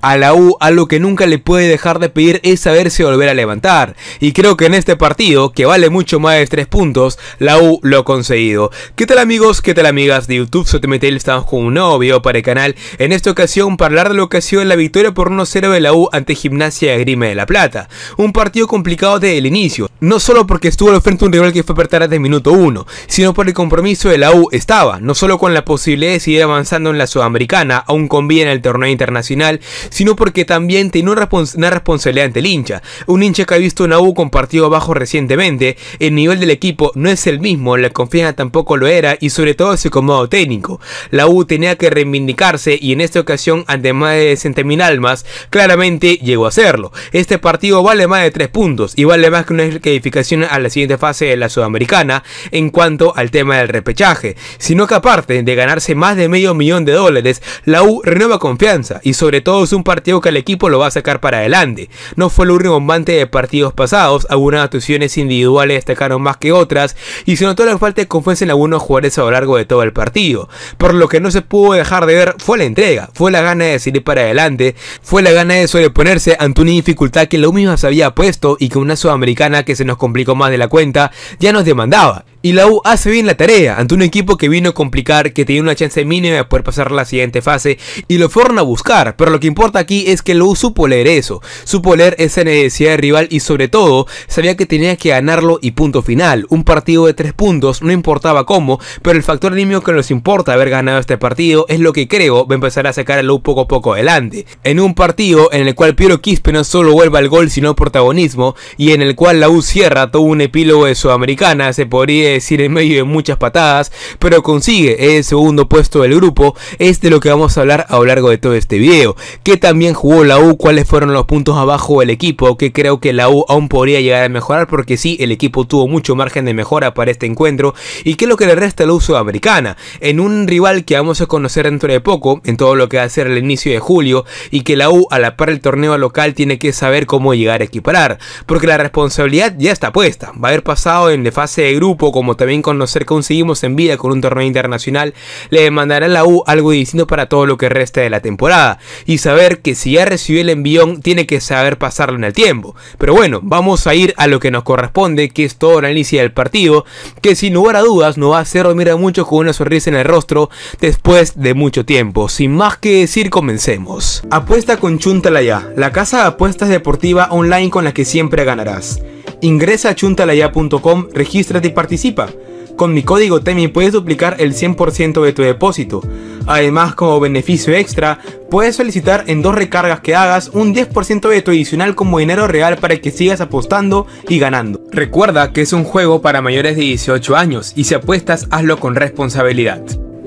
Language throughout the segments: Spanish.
A la U algo que nunca le puede dejar de pedir es saberse volver a levantar. Y creo que en este partido, que vale mucho más de 3 puntos, la U lo ha conseguido. ¿Qué tal amigos? ¿Qué tal amigas de YouTube? Soy Temetel, estamos con un nuevo video para el canal. En esta ocasión para hablar de lo que ha sido la victoria por 1-0 de la U ante Gimnasia de Grime de la Plata. Un partido complicado desde el inicio. No solo porque estuvo al frente un rival que fue apertar desde minuto 1, sino por el compromiso de la U estaba. No solo con la posibilidad de seguir avanzando en la Sudamericana, aún con el torneo internacional, sino porque también tiene una, responsabilidad ante el hincha. Un hincha que ha visto una U con partido abajo recientemente, el nivel del equipo no es el mismo, la confianza tampoco lo era y sobre todo su comodo técnico. La U tenía que reivindicarse y en esta ocasión ante más de 60.000 almas, claramente llegó a hacerlo. Este partido vale más de 3 puntos y vale más que una calificación a la siguiente fase de la Sudamericana en cuanto al tema del repechaje, sino que aparte de ganarse más de medio millón de dólares, la U renueva confianza y sobre todo su un partido que el equipo lo va a sacar para adelante. No fue el único rimbombante de partidos pasados, algunas actuaciones individuales destacaron más que otras y se notó la falta de confianza en algunos jugadores a lo largo de todo el partido. Por lo que no se pudo dejar de ver fue la entrega, fue la gana de salir para adelante, fue la gana de sobreponerse ante una dificultad que lo mismo se había puesto y que una sudamericana que se nos complicó más de la cuenta ya nos demandaba. Y la U hace bien la tarea ante un equipo que vino a complicar, que tenía una chance mínima de poder pasar la siguiente fase y lo fueron a buscar. Pero lo que importa aquí es que la U supo leer eso, supo leer esa necesidad de rival y sobre todo sabía que tenía que ganarlo y punto final. Un partido de tres puntos, no importaba cómo, pero el factor mínimo que nos importa haber ganado este partido es lo que creo va a empezar a sacar a la poco a poco adelante. En un partido en el cual Piero Quispe no solo vuelve al gol sino protagonismo y en el cual la U cierra todo un epílogo de Sudamericana, se podría decir en medio de muchas patadas, pero consigue el segundo puesto del grupo, es de lo que vamos a hablar a lo largo de todo este video. Que también jugó la U, cuáles fueron los puntos abajo del equipo, que creo que la U aún podría llegar a mejorar porque si el equipo tuvo mucho margen de mejora para este encuentro y que lo que le resta a la U sudamericana, en un rival que vamos a conocer dentro de poco, en todo lo que va a ser el inicio de julio y que la U a la par del torneo local tiene que saber cómo llegar a equiparar, porque la responsabilidad ya está puesta, va a haber pasado en la fase de grupo como también conocer que conseguimos en vida con un torneo internacional, le demandará a la U algo distinto para todo lo que resta de la temporada. Y saber que si ya recibió el envión, tiene que saber pasarlo en el tiempo. Pero bueno, vamos a ir a lo que nos corresponde, que es toda la análisis del partido, que sin lugar a dudas nos va a hacer dormir a muchos con una sonrisa en el rostro después de mucho tiempo. Sin más que decir, comencemos. Apuesta con Chuntalaya, la casa de apuestas deportiva online con la que siempre ganarás. Ingresa a chuntalaya.com, regístrate y participa. Con mi código TEMI puedes duplicar el 100% de tu depósito. Además, como beneficio extra, puedes solicitar en dos recargas que hagas un 10% de tu adicional como dinero real para que sigas apostando y ganando. Recuerda que es un juego para mayores de 18 años y si apuestas hazlo con responsabilidad.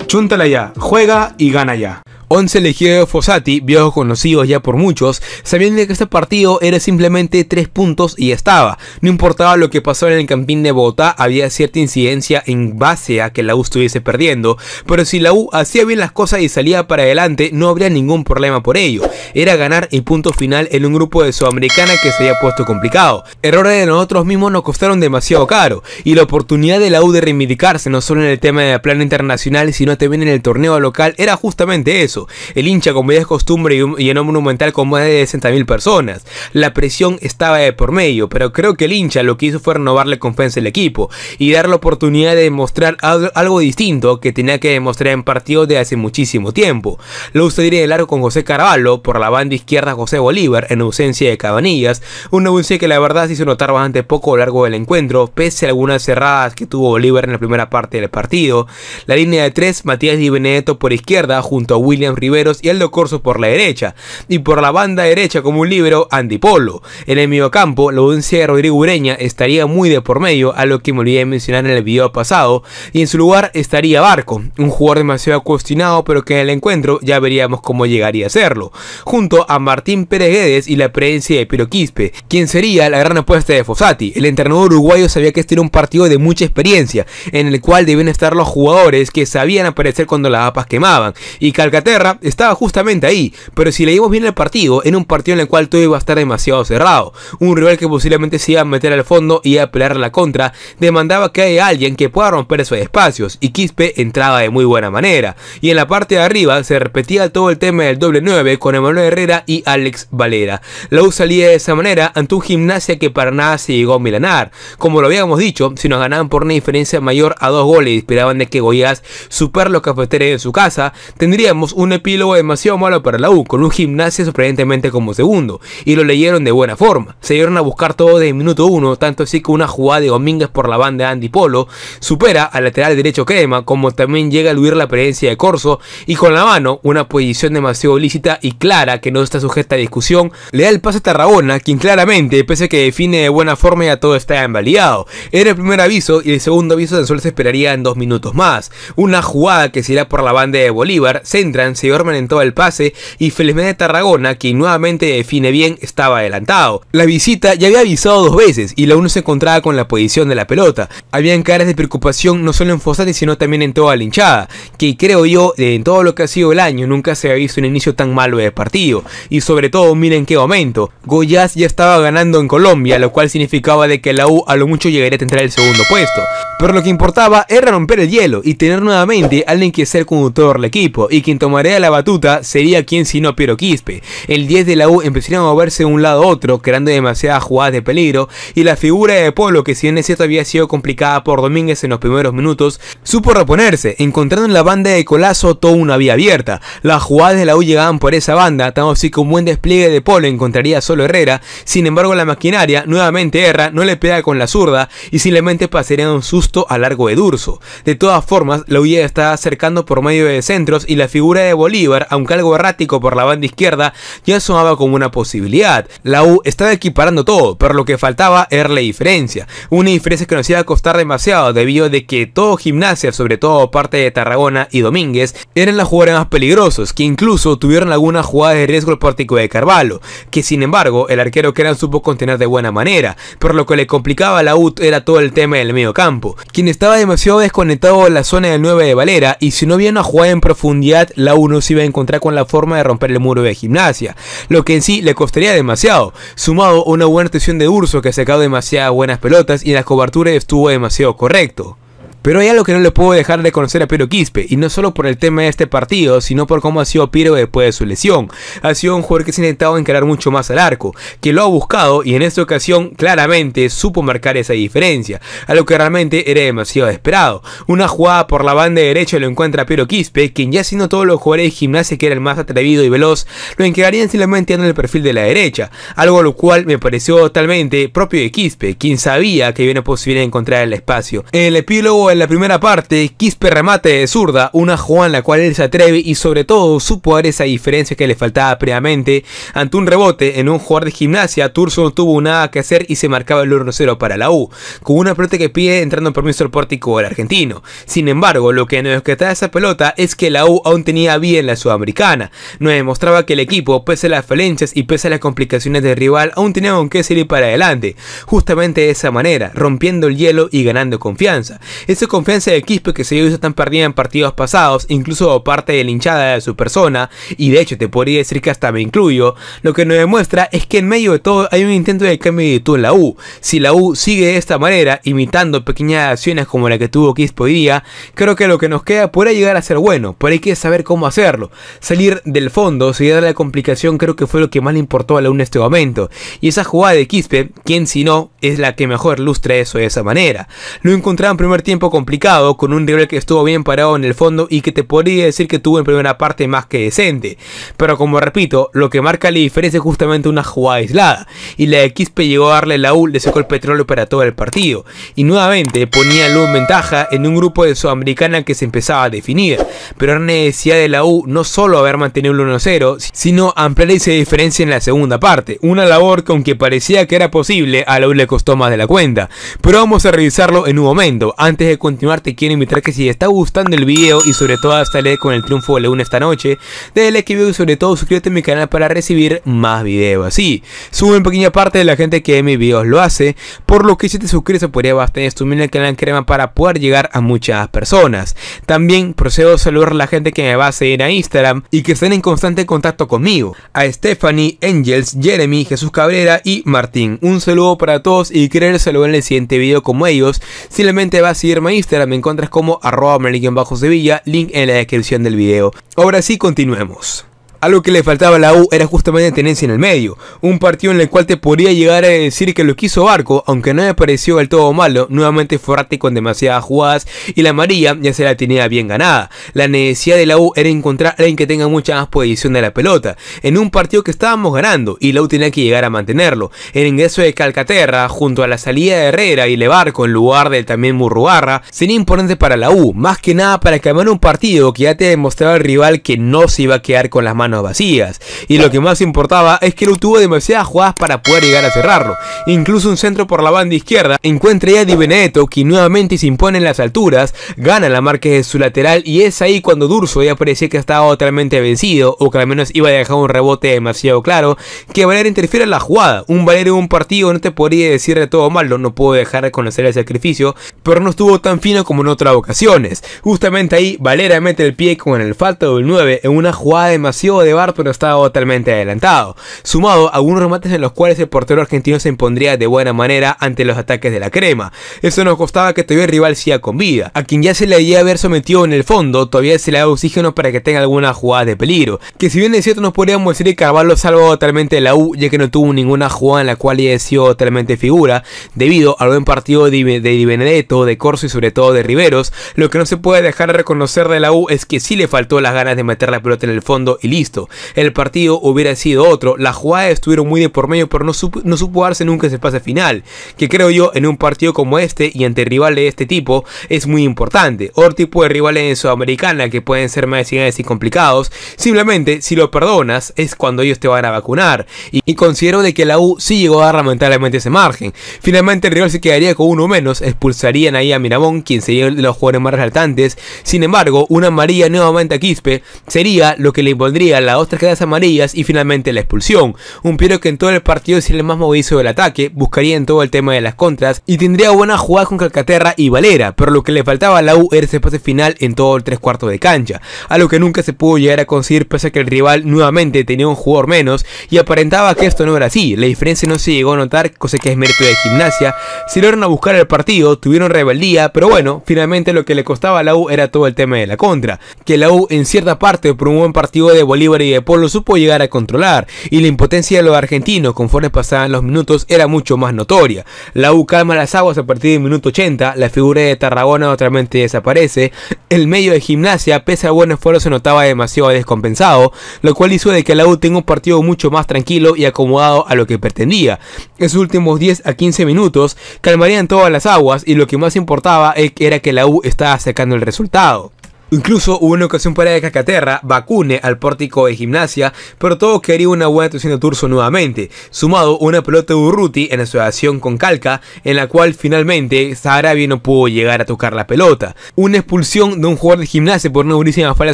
Chuntalaya, juega y gana ya. 11 de Fossati, viejos conocidos ya por muchos, sabiendo que este partido era simplemente 3 puntos y estaba. No importaba lo que pasaba en el campín de Bogotá, había cierta incidencia en base a que la U estuviese perdiendo, pero si la U hacía bien las cosas y salía para adelante, no habría ningún problema por ello. Era ganar el punto final en un grupo de Sudamericana que se había puesto complicado. Errores de nosotros mismos nos costaron demasiado caro, y la oportunidad de la U de reivindicarse no solo en el tema de la internacional, sino también en el torneo local, era justamente eso el hincha como ya es costumbre y, monumental con más de 60.000 personas. La presión estaba de por medio, pero creo que el hincha lo que hizo fue renovarle confianza al equipo y dar la oportunidad de demostrar algo distinto que tenía que demostrar en partidos de hace muchísimo tiempo. Lo usaría de largo con José Carvalho por la banda izquierda José Bolívar en ausencia de Cabanillas, una ausencia que la verdad se hizo notar bastante poco a lo largo del encuentro, pese a algunas cerradas que tuvo Bolívar en la primera parte del partido. La línea de tres, Matías Di Benedetto por izquierda junto a William Riveros y Aldo Corso por la derecha, y por la banda derecha como un libro Andy Polo. En el campo la audiencia de Rodrigo Ureña estaría muy de por medio, a lo que me olvidé de mencionar en el video pasado, y en su lugar estaría Barco, un jugador demasiado cuestionado pero que en el encuentro ya veríamos cómo llegaría a serlo, junto a Martín Pérez y la presencia de Piro Quispe, quien sería la gran apuesta de Fossati. El entrenador uruguayo sabía que este era un partido de mucha experiencia, en el cual debían estar los jugadores que sabían aparecer cuando las apas quemaban, y Calcaterra estaba justamente ahí, pero si leímos bien el partido, en un partido en el cual todo iba a estar demasiado cerrado, un rival que posiblemente se iba a meter al fondo y a pelear la contra, demandaba que haya alguien que pueda romper esos espacios, y Quispe entraba de muy buena manera, y en la parte de arriba se repetía todo el tema del doble 9 con Emanuel Herrera y Alex Valera. La U salía de esa manera ante un gimnasia que para nada se llegó a milanar, como lo habíamos dicho, si nos ganaban por una diferencia mayor a dos goles y esperaban de que Goiás super los cafeteros en su casa, tendríamos un un epílogo demasiado malo para la U, con un gimnasio sorprendentemente como segundo, y lo leyeron de buena forma. Se dieron a buscar todo desde el minuto uno, tanto así que una jugada de Domínguez por la banda de Andy Polo supera al lateral derecho Crema, como también llega a eludir la presencia de Corso, y con la mano, una posición demasiado lícita y clara que no está sujeta a discusión, le da el pase a Tarragona, quien claramente, pese a que define de buena forma, ya todo está invalidado. Era el primer aviso y el segundo aviso tan Sol se esperaría en dos minutos más. Una jugada que se irá por la banda de Bolívar, centran se en todo todo el pase y felizmente Tarragona, Que nuevamente define bien, estaba adelantado. La visita ya había avisado dos veces y la uno se encontraba con la posición de la pelota. Habían caras de preocupación no solo en Fosati sino también en toda la hinchada, que creo yo, eh, en todo lo que ha sido el año, nunca se había visto un inicio tan malo de partido. Y sobre todo, miren qué momento, Goyas ya estaba ganando en Colombia, lo cual significaba de que la U a lo mucho llegaría a tener el segundo puesto. Pero lo que importaba era romper el hielo y tener nuevamente alguien que sea el conductor del equipo y quien tomara la batuta sería quien sino Piero Quispe. El 10 de la U empezaría a moverse de un lado a otro, creando demasiadas jugadas de peligro, y la figura de Polo, que si bien es cierto había sido complicada por Domínguez en los primeros minutos, supo reponerse, encontrando en la banda de Colazo toda una vía abierta. Las jugadas de la U llegaban por esa banda, tanto así que un buen despliegue de Polo encontraría solo Herrera, sin embargo la maquinaria, nuevamente erra, no le pega con la zurda y simplemente pasaría un susto a largo de Durso. De todas formas, la U ya estaba acercando por medio de centros y la figura de Bolívar, aunque algo errático por la banda izquierda, ya sonaba como una posibilidad. La U estaba equiparando todo, pero lo que faltaba era la diferencia. Una diferencia que nos iba a costar demasiado debido de que todo gimnasia, sobre todo parte de Tarragona y Domínguez, eran las jugadores más peligrosos, que incluso tuvieron algunas jugadas de riesgo el pórtico de Carvalho, que sin embargo el arquero Keran supo contener de buena manera, pero lo que le complicaba a la U era todo el tema del medio campo, quien estaba demasiado desconectado de la zona del 9 de Valera y si no había una jugada en profundidad, la U uno se iba a encontrar con la forma de romper el muro de gimnasia, lo que en sí le costaría demasiado, sumado a una buena atención de Urso que ha sacado demasiadas buenas pelotas y la cobertura estuvo demasiado correcto. Pero hay algo que no le puedo dejar de conocer a Piero Quispe, y no solo por el tema de este partido, sino por cómo ha sido Piero después de su lesión. Ha sido un jugador que se ha intentado encarar mucho más al arco, que lo ha buscado y en esta ocasión claramente supo marcar esa diferencia, algo que realmente era demasiado esperado. Una jugada por la banda derecha lo encuentra Piero Quispe, quien ya siendo todos los jugadores de gimnasia que era el más atrevido y veloz, lo encargarían simplemente en el perfil de la derecha, algo lo cual me pareció totalmente propio de Quispe, quien sabía que había una posibilidad encontrar el espacio. En el epílogo en la primera parte, Quispe remate de zurda, una jugada en la cual él se atreve y sobre todo supo dar esa diferencia que le faltaba previamente. Ante un rebote en un jugador de gimnasia, Turso no tuvo nada que hacer y se marcaba el 1-0 para la U, con una pelota que pide entrando en permiso al pórtico del argentino. Sin embargo, lo que nos de esa pelota es que la U aún tenía bien la sudamericana. Nos demostraba que el equipo, pese a las falencias y pese a las complicaciones del rival, aún tenía con qué salir para adelante. Justamente de esa manera, rompiendo el hielo y ganando confianza confianza de Quispe que se vio tan perdida en partidos pasados, incluso parte de la hinchada de su persona, y de hecho te podría decir que hasta me incluyo, lo que nos demuestra es que en medio de todo hay un intento de cambio de actitud en la U. Si la U sigue de esta manera, imitando pequeñas acciones como la que tuvo Quispe hoy día, creo que lo que nos queda puede llegar a ser bueno, pero hay que saber cómo hacerlo. Salir del fondo, seguir la complicación, creo que fue lo que más le importó a la U en este momento. Y esa jugada de Quispe, quien si no, es la que mejor ilustra eso de esa manera. Lo encontraba en primer tiempo complicado, con un rival que estuvo bien parado en el fondo y que te podría decir que tuvo en primera parte más que decente. Pero como repito, lo que marca la diferencia es justamente una jugada aislada, y la de llegó a darle la U, le secó el petróleo para todo el partido, y nuevamente ponía luz ventaja en un grupo de Sudamericana que se empezaba a definir, pero era necesidad de la U no solo haber mantenido el 1-0, sino ampliar esa diferencia en la segunda parte, una labor que aunque parecía que era posible, a la U le costó más de la cuenta, pero vamos a revisarlo en un momento, antes de continuar te quiero invitar que si está gustando el vídeo y sobre todo hasta le con el triunfo de esta noche, déle like video y sobre todo suscríbete a mi canal para recibir más vídeos así. Sube en pequeña parte de la gente que mi mis videos lo hace, por lo que si te suscribes podría bastante estumir el canal crema para poder llegar a muchas personas. También procedo a saludar a la gente que me va a seguir a Instagram y que estén en constante contacto conmigo. A Stephanie, Angels, Jeremy, Jesús Cabrera y Martín. Un saludo para todos y querer saludar en el siguiente vídeo como ellos. Simplemente va a más Instagram me encuentras como arroba bajo sevilla link en la descripción del video. Ahora sí, continuemos. Algo que le faltaba a la U era justamente tenencia en el medio, un partido en el cual te podría llegar a decir que lo quiso Barco, aunque no me pareció del todo malo, nuevamente fuerte con demasiadas jugadas y la maría ya se la tenía bien ganada. La necesidad de la U era encontrar a alguien que tenga mucha más posición de la pelota, en un partido que estábamos ganando y la U tenía que llegar a mantenerlo. El ingreso de Calcaterra junto a la salida de Herrera y Barco en lugar del también Murrugarra sería importante para la U, más que nada para calmar un partido que ya te demostraba el rival que no se iba a quedar con las manos vacías. Y lo que más importaba es que no tuvo demasiadas jugadas para poder llegar a cerrarlo. Incluso un centro por la banda izquierda encuentra ya Di Benedetto, que nuevamente se impone en las alturas, gana la marca de su lateral y es ahí cuando Durso ya parecía que estaba totalmente vencido o que al menos iba a dejar un rebote demasiado claro, que Valera interfiere en la jugada. Un Valera en un partido no te podría decir de todo malo, no puedo dejar de conocer el sacrificio, pero no estuvo tan fino como en otras ocasiones. Justamente ahí Valera mete el pie con el falta del 9 en una jugada demasiado de de pero estaba totalmente adelantado, sumado a algunos remates en los cuales el portero argentino se impondría de buena manera ante los ataques de la crema. Eso nos costaba que todavía el rival sea con vida, a quien ya se le había haber sometido en el fondo, todavía se le da oxígeno para que tenga alguna jugada de peligro. Que si bien es cierto nos podríamos decir que Carvalho salvo totalmente la U, ya que no tuvo ninguna jugada en la cual haya sido totalmente figura, debido al buen partido de Di Benedetto, de Corso y sobre todo de Riveros, lo que no se puede dejar de reconocer de la U es que sí le faltó las ganas de meter la pelota en el fondo y listo el partido hubiera sido otro. Las jugadas estuvieron muy de por medio, pero no supo, darse nunca ese pase final. Que creo yo, en un partido como este y ante rivales de este tipo, es muy importante. Otro tipo de rivales en Sudamericana que pueden ser más y complicados. Simplemente, si lo perdonas, es cuando ellos te van a vacunar. Y, considero de que la U sí llegó a dar lamentablemente ese margen. Finalmente, el rival se quedaría con uno menos. Expulsarían ahí a Miramón quien sería de los jugadores más resaltantes. Sin embargo, una amarilla nuevamente a Quispe sería lo que le impondría las otras quedas amarillas y finalmente la expulsión. Un Piero que en todo el partido sería el más movido del ataque, buscaría en todo el tema de las contras y tendría buena jugada con Calcaterra y Valera, pero lo que le faltaba a la U era ese pase final en todo el tres cuartos de cancha, a lo que nunca se pudo llegar a conseguir pese a que el rival nuevamente tenía un jugador menos y aparentaba que esto no era así, la diferencia no se llegó a notar, cosa que es mérito de gimnasia, se lograron a buscar el partido, tuvieron rebeldía, pero bueno, finalmente lo que le costaba a la U era todo el tema de la contra, que la U en cierta parte por un buen partido de Bolívar y de supo llegar a controlar, y la impotencia de los argentinos conforme pasaban los minutos era mucho más notoria. La U calma las aguas a partir del minuto 80, la figura de Tarragona otramente desaparece, el medio de gimnasia, pese a buen esfuerzo, se notaba demasiado descompensado, lo cual hizo de que la U tenga un partido mucho más tranquilo y acomodado a lo que pretendía. En sus últimos 10 a 15 minutos calmarían todas las aguas y lo que más importaba era que la U estaba sacando el resultado. Incluso hubo una ocasión para que Cacaterra vacune al pórtico de gimnasia, pero todo quería una buena actuación de Turso nuevamente, sumado una pelota de Urruti en asociación con Calca, en la cual finalmente Sarabia no pudo llegar a tocar la pelota. Una expulsión de un jugador de gimnasia por una durísima falla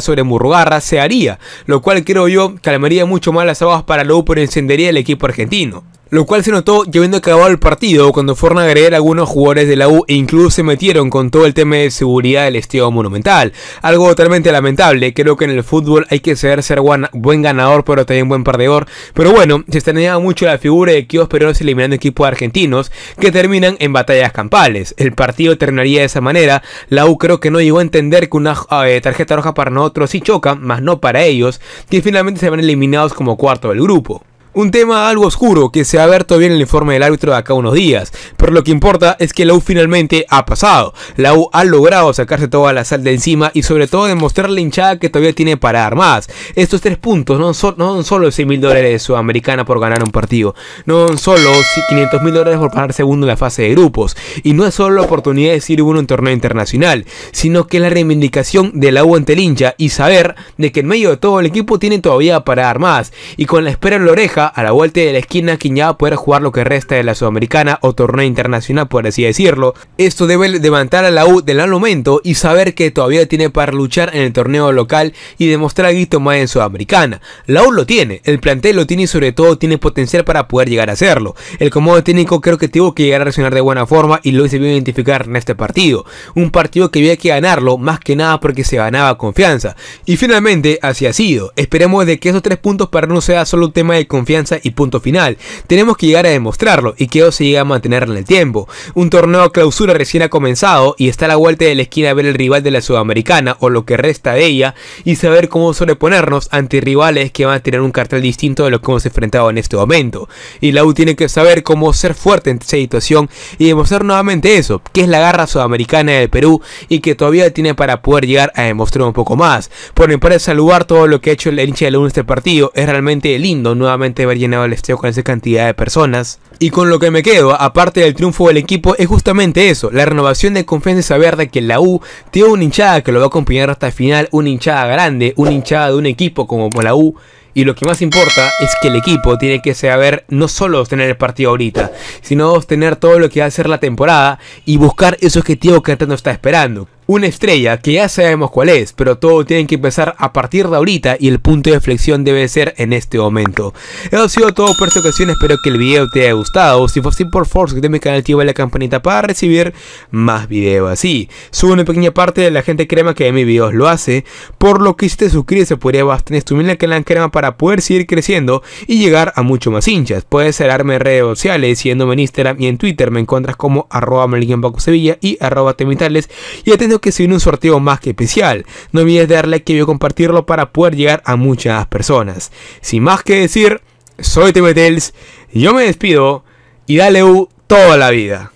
sobre Murrugarra se haría, lo cual creo yo calmaría mucho más las aguas para lo pero encendería el equipo argentino lo cual se notó ya habiendo acabado el partido cuando fueron a agregar algunos jugadores de la U e incluso se metieron con todo el tema de seguridad del estilo monumental. Algo totalmente lamentable, creo que en el fútbol hay que saber ser buen ganador pero también buen perdedor. Pero bueno, se estrenaba mucho la figura de Kios Perones eliminando equipos argentinos que terminan en batallas campales. El partido terminaría de esa manera, la U creo que no llegó a entender que una eh, tarjeta roja para nosotros sí choca, más no para ellos, que finalmente se van eliminados como cuarto del grupo. Un tema algo oscuro que se ha abierto bien en el informe del árbitro de acá unos días, pero lo que importa es que la U finalmente ha pasado. La U ha logrado sacarse toda la sal de encima y sobre todo demostrar la hinchada que todavía tiene para dar más. Estos tres puntos no son, no son solo 100 mil dólares de Sudamericana por ganar un partido, no son solo 500 mil dólares por parar segundo en la fase de grupos, y no es solo la oportunidad de ir uno en torneo internacional, sino que es la reivindicación de la U ante el hincha y saber de que en medio de todo el equipo tiene todavía para dar más, y con la espera en la oreja a la vuelta de la esquina quien ya va a poder jugar lo que resta de la Sudamericana o torneo internacional por así decirlo. Esto debe levantar a la U del al momento y saber que todavía tiene para luchar en el torneo local y demostrar guito más en Sudamericana. La U lo tiene, el plantel lo tiene y sobre todo tiene potencial para poder llegar a hacerlo. El comodo técnico creo que tuvo que llegar a reaccionar de buena forma y lo hice bien identificar en este partido. Un partido que había que ganarlo más que nada porque se ganaba confianza. Y finalmente así ha sido. Esperemos de que esos tres puntos para no sea solo un tema de confianza y punto final. Tenemos que llegar a demostrarlo y que se llegue a mantenerlo en el tiempo. Un torneo clausura recién ha comenzado y está a la vuelta de la esquina a ver el rival de la Sudamericana o lo que resta de ella y saber cómo sobreponernos ante rivales que van a tener un cartel distinto de lo que hemos enfrentado en este momento. Y la U tiene que saber cómo ser fuerte en esa situación y demostrar nuevamente eso, que es la garra sudamericana del Perú y que todavía tiene para poder llegar a demostrar un poco más. Por mi parte, saludar todo lo que ha hecho el hincha de la en este partido es realmente lindo nuevamente haber llenado el estadio con esa cantidad de personas. Y con lo que me quedo, aparte del triunfo del equipo, es justamente eso, la renovación de confianza y saber de que la U tiene una hinchada que lo va a acompañar hasta el final, una hinchada grande, una hinchada de un equipo como la U. Y lo que más importa es que el equipo tiene que saber no solo obtener el partido ahorita, sino obtener todo lo que va a ser la temporada y buscar ese objetivo que el no está esperando. Una estrella que ya sabemos cuál es, pero todo tiene que empezar a partir de ahorita y el punto de flexión debe ser en este momento. Eso ha sido todo por esta ocasión, espero que el video te haya gustado. Si fue así, por favor, suscríbete a mi canal, activa la campanita para recibir más videos así. Subo una pequeña parte de la gente crema que de mis videos lo hace, por lo que si te suscribes se podría bastante en que canal crema para poder seguir creciendo y llegar a mucho más hinchas. Puedes cerrarme en redes sociales, siguiéndome en Instagram y en Twitter, me encuentras como arroba sevilla y arroba temitales y atento que se viene un sorteo más que especial. No olvides darle like y compartirlo para poder llegar a muchas personas. Sin más que decir, soy TMTels, yo me despido y dale U toda la vida.